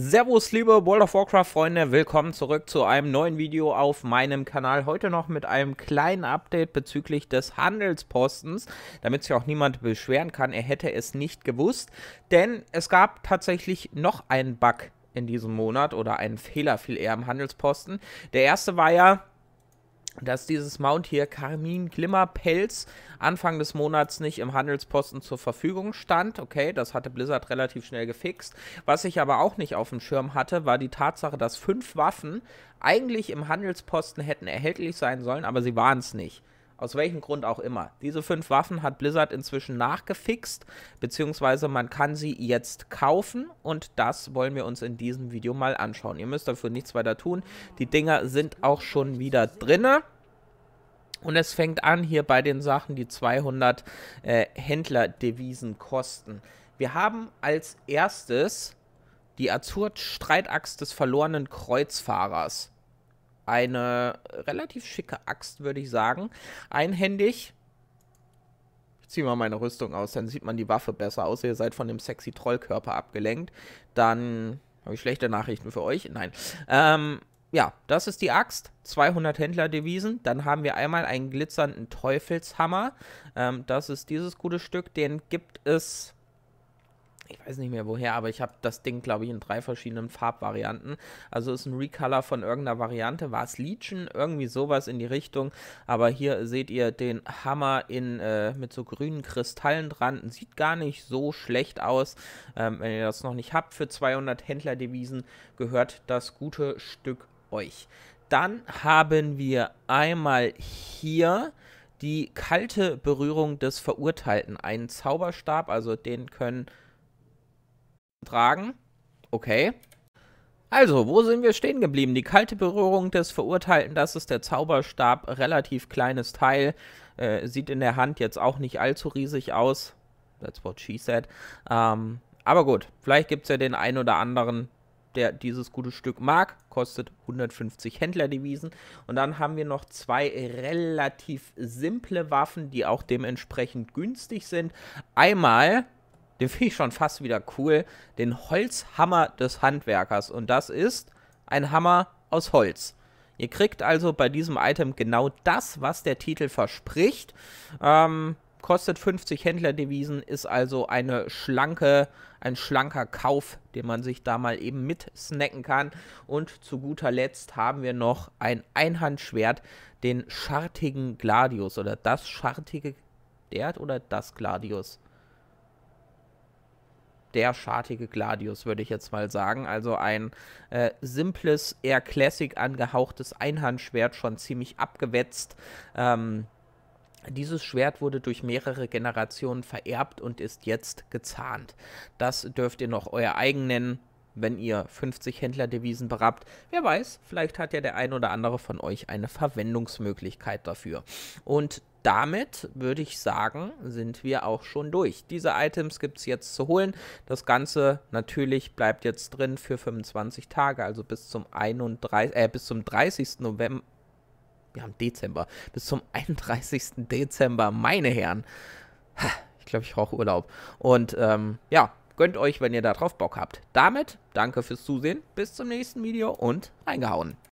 Servus liebe World of Warcraft Freunde, willkommen zurück zu einem neuen Video auf meinem Kanal. Heute noch mit einem kleinen Update bezüglich des Handelspostens, damit sich auch niemand beschweren kann, er hätte es nicht gewusst. Denn es gab tatsächlich noch einen Bug in diesem Monat oder einen Fehler viel eher im Handelsposten. Der erste war ja, dass dieses Mount hier Karmin Glimmer Pelz Anfang des Monats nicht im Handelsposten zur Verfügung stand. Okay, das hatte Blizzard relativ schnell gefixt. Was ich aber auch nicht auf dem Schirm hatte, war die Tatsache, dass fünf Waffen eigentlich im Handelsposten hätten erhältlich sein sollen, aber sie waren es nicht. Aus welchem Grund auch immer. Diese fünf Waffen hat Blizzard inzwischen nachgefixt, beziehungsweise man kann sie jetzt kaufen und das wollen wir uns in diesem Video mal anschauen. Ihr müsst dafür nichts weiter tun. Die Dinger sind auch schon wieder drinne. Und es fängt an hier bei den Sachen, die 200 äh, Händlerdevisen kosten. Wir haben als erstes die Azur-Streitaxt des verlorenen Kreuzfahrers eine relativ schicke Axt, würde ich sagen. Einhändig. Ich ziehe mal meine Rüstung aus, dann sieht man die Waffe besser aus. Ihr seid von dem sexy Trollkörper abgelenkt. Dann habe ich schlechte Nachrichten für euch. Nein. Ähm, ja, das ist die Axt. 200 Händler-Devisen. Dann haben wir einmal einen glitzernden Teufelshammer. Ähm, das ist dieses gute Stück. Den gibt es ich weiß nicht mehr woher, aber ich habe das Ding, glaube ich, in drei verschiedenen Farbvarianten. Also ist ein Recolor von irgendeiner Variante, war es Legion, irgendwie sowas in die Richtung. Aber hier seht ihr den Hammer in, äh, mit so grünen Kristallen dran. Sieht gar nicht so schlecht aus. Ähm, wenn ihr das noch nicht habt, für 200 Händlerdevisen gehört das gute Stück euch. Dann haben wir einmal hier die kalte Berührung des Verurteilten. Einen Zauberstab, also den können tragen. Okay. Also, wo sind wir stehen geblieben? Die kalte Berührung des Verurteilten, das ist der Zauberstab, relativ kleines Teil. Äh, sieht in der Hand jetzt auch nicht allzu riesig aus. That's what she said. Ähm, aber gut, vielleicht gibt es ja den einen oder anderen, der dieses gute Stück mag. Kostet 150 Händlerdevisen. Und dann haben wir noch zwei relativ simple Waffen, die auch dementsprechend günstig sind. Einmal den finde ich schon fast wieder cool, den Holzhammer des Handwerkers. Und das ist ein Hammer aus Holz. Ihr kriegt also bei diesem Item genau das, was der Titel verspricht. Ähm, kostet 50 Händlerdevisen, ist also eine schlanke, ein schlanker Kauf, den man sich da mal eben mit snacken kann. Und zu guter Letzt haben wir noch ein Einhandschwert, den schartigen Gladius oder das schartige, der oder das Gladius der schartige Gladius, würde ich jetzt mal sagen. Also ein äh, simples, eher Classic angehauchtes Einhandschwert, schon ziemlich abgewetzt. Ähm, dieses Schwert wurde durch mehrere Generationen vererbt und ist jetzt gezahnt. Das dürft ihr noch euer eigen nennen, wenn ihr 50 Händlerdevisen berappt. Wer weiß, vielleicht hat ja der ein oder andere von euch eine Verwendungsmöglichkeit dafür. Und damit würde ich sagen, sind wir auch schon durch. Diese Items gibt es jetzt zu holen. Das Ganze natürlich bleibt jetzt drin für 25 Tage, also bis zum 31, äh, bis zum 30. November. Wir haben Dezember. Bis zum 31. Dezember, meine Herren. Ich glaube, ich brauche Urlaub. Und ähm, ja, gönnt euch, wenn ihr darauf Bock habt. Damit danke fürs Zusehen, bis zum nächsten Video und reingehauen.